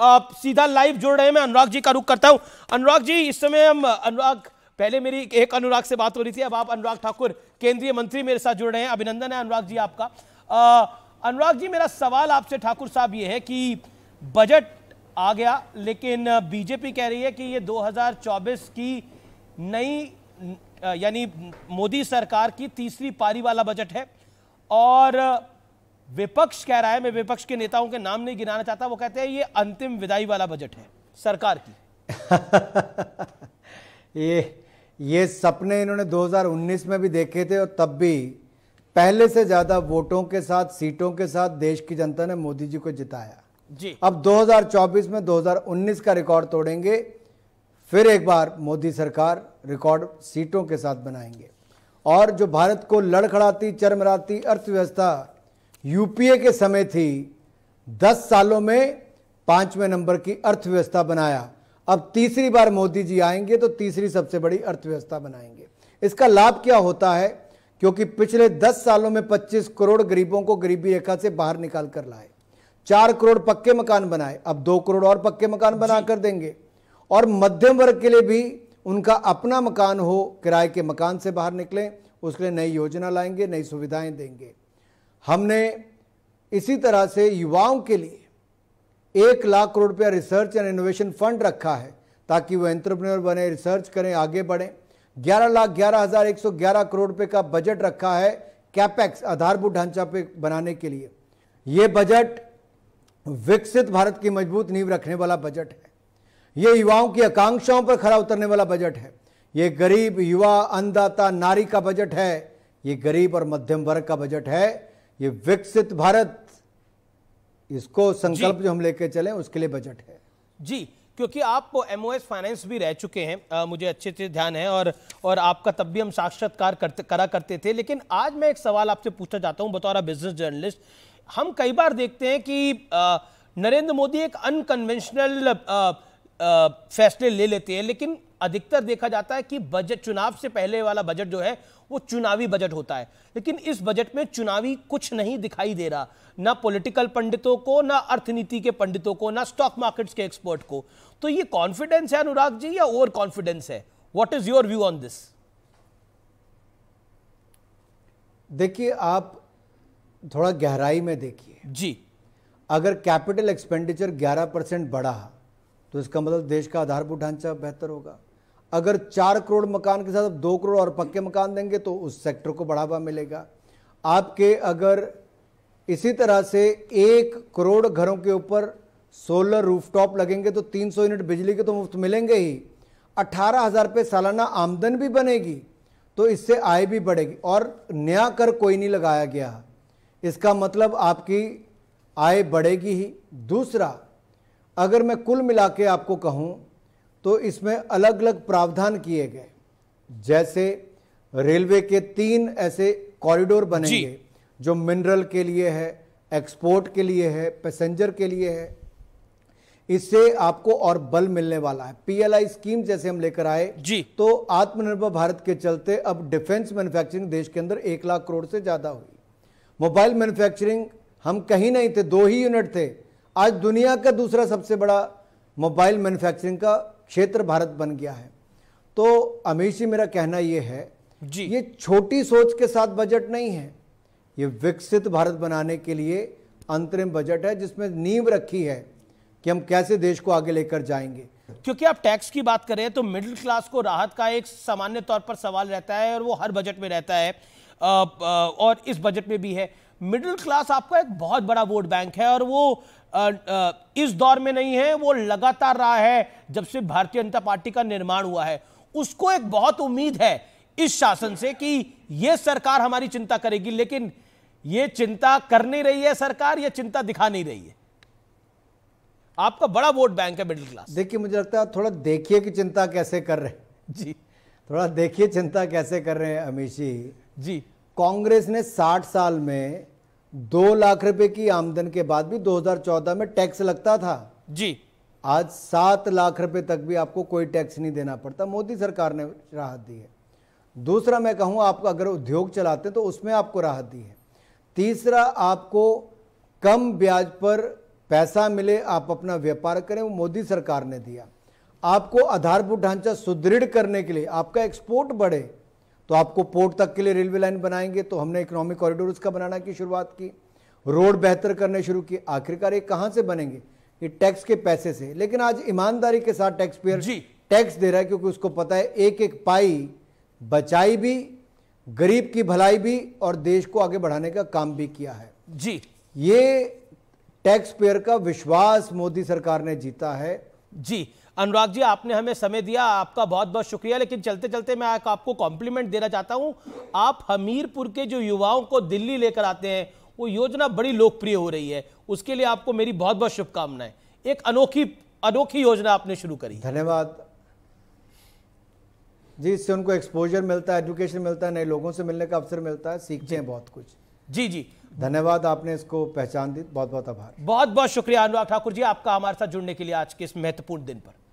सीधा लाइव जुड़ रहे हैं मैं अनुराग जी का रुख करता हूं अनुराग जी इस समय हम अनुराग पहले मेरी एक अनुराग से बात हो रही थी अब आप अनुराग ठाकुर केंद्रीय मंत्री मेरे साथ जुड़ रहे हैं अभिनंदन है अनुराग जी आपका आ, अनुराग जी मेरा सवाल आपसे ठाकुर साहब ये है कि बजट आ गया लेकिन बीजेपी कह रही है कि ये 2024 की नई यानी मोदी सरकार की तीसरी पारी वाला बजट है और विपक्ष कह रहा है मैं विपक्ष के नेताओं के नाम नहीं गिनाना चाहता वो कहते हैं ये अंतिम विदाई वाला बजट है सरकार की ये ये सपने इन्होंने 2019 में भी देखे थे और तब भी पहले से ज़्यादा वोटों के साथ सीटों के साथ देश की जनता ने मोदी जी को जिताया जी अब 2024 में 2019 का रिकॉर्ड तोड़ेंगे फिर एक बार मोदी सरकार रिकॉर्ड सीटों के साथ बनाएंगे और जो भारत को लड़खड़ाती चरमराती अर्थव्यवस्था यूपीए के समय थी दस सालों में पांचवें नंबर की अर्थव्यवस्था बनाया अब तीसरी बार मोदी जी आएंगे तो तीसरी सबसे बड़ी अर्थव्यवस्था बनाएंगे इसका लाभ क्या होता है क्योंकि पिछले दस सालों में पच्चीस करोड़ गरीबों को गरीबी रेखा से बाहर निकाल कर लाए चार करोड़ पक्के मकान बनाए अब दो करोड़ और पक्के मकान बना कर देंगे और मध्यम वर्ग के लिए भी उनका अपना मकान हो किराए के मकान से बाहर निकलें उसके लिए नई योजना लाएंगे नई सुविधाएं देंगे हमने इसी तरह से युवाओं के लिए एक लाख करोड़ रुपया रिसर्च एंड इनोवेशन फंड रखा है ताकि वो एंट्रप्रनर बने रिसर्च करें आगे बढ़ें ग्यारह लाख ग्यारह हज़ार एक सौ ग्यारह करोड़ रुपये का बजट रखा है कैपेक्स आधारभूत ढांचा पे बनाने के लिए ये बजट विकसित भारत की मजबूत नींव रखने वाला बजट है ये युवाओं की आकांक्षाओं पर खरा उतरने वाला बजट है ये गरीब युवा अन्नदाता नारी का बजट है ये गरीब और मध्यम वर्ग का बजट है ये विकसित भारत इसको संकल्प जो हम लेके चले उसके लिए बजट है जी क्योंकि आप एमओएस फाइनेंस भी रह चुके हैं आ, मुझे अच्छे से ध्यान है और और आपका तब भी हम साक्षात्कार करते करा करते थे लेकिन आज मैं एक सवाल आपसे पूछना चाहता हूं बतौर बिजनेस जर्नलिस्ट हम कई बार देखते हैं कि आ, नरेंद्र मोदी एक अनकन्वेंशनल फैसले ले लेते हैं लेकिन अधिकतर देखा जाता है कि बजट चुनाव से पहले वाला बजट जो है वो चुनावी बजट होता है लेकिन इस बजट में चुनावी कुछ नहीं दिखाई दे रहा ना पॉलिटिकल पंडितों को ना अर्थनीति के पंडितों को ना स्टॉक मार्केट्स के एक्सपर्ट को तो ये कॉन्फिडेंस है अनुराग जी या ओवर कॉन्फिडेंस है what is your view on this देखिए आप थोड़ा गहराई में देखिए जी अगर कैपिटल एक्सपेंडिचर ग्यारह परसेंट बढ़ा तो इसका मतलब देश का आधारभूत ढांचा बेहतर होगा अगर चार करोड़ मकान के साथ अब दो करोड़ और पक्के मकान देंगे तो उस सेक्टर को बढ़ावा मिलेगा आपके अगर इसी तरह से एक करोड़ घरों के ऊपर सोलर रूफटॉप लगेंगे तो 300 यूनिट बिजली के तो मुफ्त मिलेंगे ही अट्ठारह हज़ार पे सालाना आमदन भी बनेगी तो इससे आय भी बढ़ेगी और नया कर कोई नहीं लगाया गया इसका मतलब आपकी आय बढ़ेगी ही दूसरा अगर मैं कुल मिला के आपको कहूँ तो इसमें अलग अलग प्रावधान किए गए जैसे रेलवे के तीन ऐसे कॉरिडोर बनेंगे जो मिनरल के लिए है एक्सपोर्ट के लिए है पैसेंजर के लिए है इससे आपको और बल मिलने वाला है पीएलआई स्कीम जैसे हम लेकर आए जी तो आत्मनिर्भर भारत के चलते अब डिफेंस मैन्युफैक्चरिंग देश के अंदर एक लाख करोड़ से ज़्यादा हुई मोबाइल मैन्युफैक्चरिंग हम कहीं नहीं थे दो ही यूनिट थे आज दुनिया का दूसरा सबसे बड़ा मोबाइल मैन्युफैक्चरिंग का क्षेत्र भारत बन गया है तो अमीश जी मेरा कहना यह है जी ये छोटी सोच के साथ बजट नहीं है ये विकसित भारत बनाने के लिए अंतरिम बजट है जिसमें नींव रखी है कि हम कैसे देश को आगे लेकर जाएंगे क्योंकि आप टैक्स की बात करें तो मिडिल क्लास को राहत का एक सामान्य तौर पर सवाल रहता है और वो हर बजट में रहता है और इस बजट में भी है मिडिल क्लास आपका एक बहुत बड़ा वोट बैंक है और वो इस दौर में नहीं है वो लगातार रहा है जब से भारतीय जनता पार्टी का निर्माण हुआ है उसको एक बहुत उम्मीद है इस शासन से कि ये सरकार हमारी चिंता करेगी लेकिन ये चिंता कर नहीं रही है सरकार यह चिंता दिखा नहीं रही है आपका बड़ा वोट बैंक है मिडिल क्लास देखिए मुझे लगता है थोड़ा देखिए कि चिंता कैसे कर रहे हैं जी थोड़ा देखिए चिंता कैसे कर रहे हैं अमीश जी जी कांग्रेस ने 60 साल में दो लाख रुपए की आमदन के बाद भी 2014 में टैक्स लगता था जी आज सात लाख रुपए तक भी आपको कोई टैक्स नहीं देना पड़ता मोदी सरकार ने राहत दी है दूसरा मैं कहूं आप अगर उद्योग चलाते तो उसमें आपको राहत दी है तीसरा आपको कम ब्याज पर पैसा मिले आप अपना व्यापार करें वो मोदी सरकार ने दिया आपको आधारभूत ढांचा सुदृढ़ करने के लिए आपका एक्सपोर्ट बढ़े तो आपको पोर्ट तक के लिए रेलवे लाइन बनाएंगे तो हमने इकोनॉमिक कॉरिडोर उसका बनाना की शुरुआत की रोड बेहतर करने शुरू किए आखिरकार ये कहाँ से बनेंगे ये टैक्स के पैसे से लेकिन आज ईमानदारी के साथ टैक्स पेयर टैक्स दे रहा है क्योंकि उसको पता है एक एक पाई बचाई भी गरीब की भलाई भी और देश को आगे बढ़ाने का काम भी किया है जी ये टैक्स पेयर का विश्वास मोदी सरकार ने जीता है जी अनुराग जी आपने हमें समय दिया आपका बहुत बहुत शुक्रिया लेकिन चलते चलते मैं आपको कॉम्प्लीमेंट देना चाहता हूँ आप हमीरपुर के जो युवाओं को दिल्ली लेकर आते हैं वो योजना बड़ी लोकप्रिय हो रही है उसके लिए आपको मेरी बहुत बहुत शुभकामनाएं एक अनोखी अनोखी योजना आपने शुरू करी धन्यवाद जी इससे उनको एक्सपोजर मिलता है एजुकेशन मिलता है नए लोगों से मिलने का अवसर मिलता है सीखते हैं बहुत कुछ जी जी धन्यवाद आपने इसको पहचान दी बहुत बहुत आभार बहुत बहुत शुक्रिया अनुराग ठाकुर जी आपका हमारे साथ जुड़ने के लिए आज के इस महत्वपूर्ण दिन पर